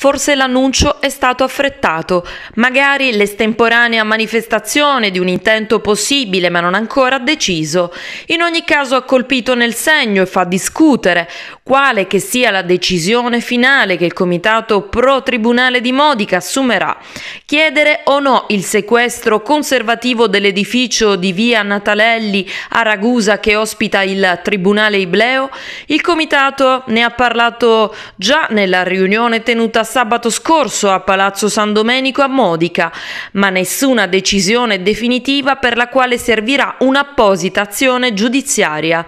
Forse l'annuncio è stato affrettato, magari l'estemporanea manifestazione di un intento possibile ma non ancora deciso. In ogni caso ha colpito nel segno e fa discutere quale che sia la decisione finale che il comitato pro tribunale di Modica assumerà. Chiedere o no il sequestro conservativo dell'edificio di via Natalelli a Ragusa che ospita il tribunale Ibleo? Il comitato ne ha parlato già nella riunione tenuta sabato scorso a Palazzo San Domenico a Modica, ma nessuna decisione definitiva per la quale servirà un'apposita azione giudiziaria.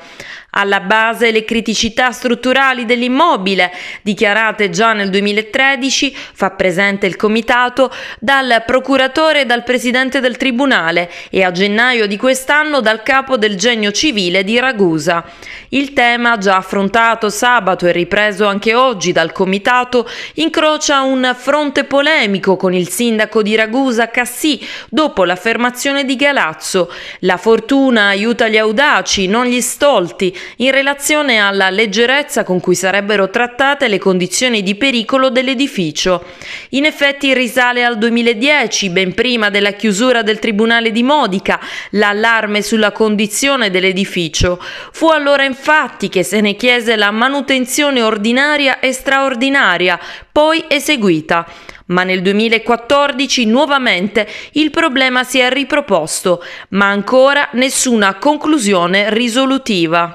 Alla base le criticità strutturali dell'immobile, dichiarate già nel 2013, fa presente il Comitato, dal procuratore e dal presidente del Tribunale e a gennaio di quest'anno dal capo del genio civile di Ragusa. Il tema, già affrontato sabato e ripreso anche oggi dal Comitato, incrocia un fronte polemico con il sindaco di Ragusa Cassì dopo l'affermazione di Galazzo. La fortuna aiuta gli audaci, non gli stolti in relazione alla leggerezza con cui sarebbero trattate le condizioni di pericolo dell'edificio. In effetti risale al 2010, ben prima della chiusura del Tribunale di Modica, l'allarme sulla condizione dell'edificio. Fu allora infatti che se ne chiese la manutenzione ordinaria e straordinaria, poi eseguita. Ma nel 2014 nuovamente il problema si è riproposto, ma ancora nessuna conclusione risolutiva.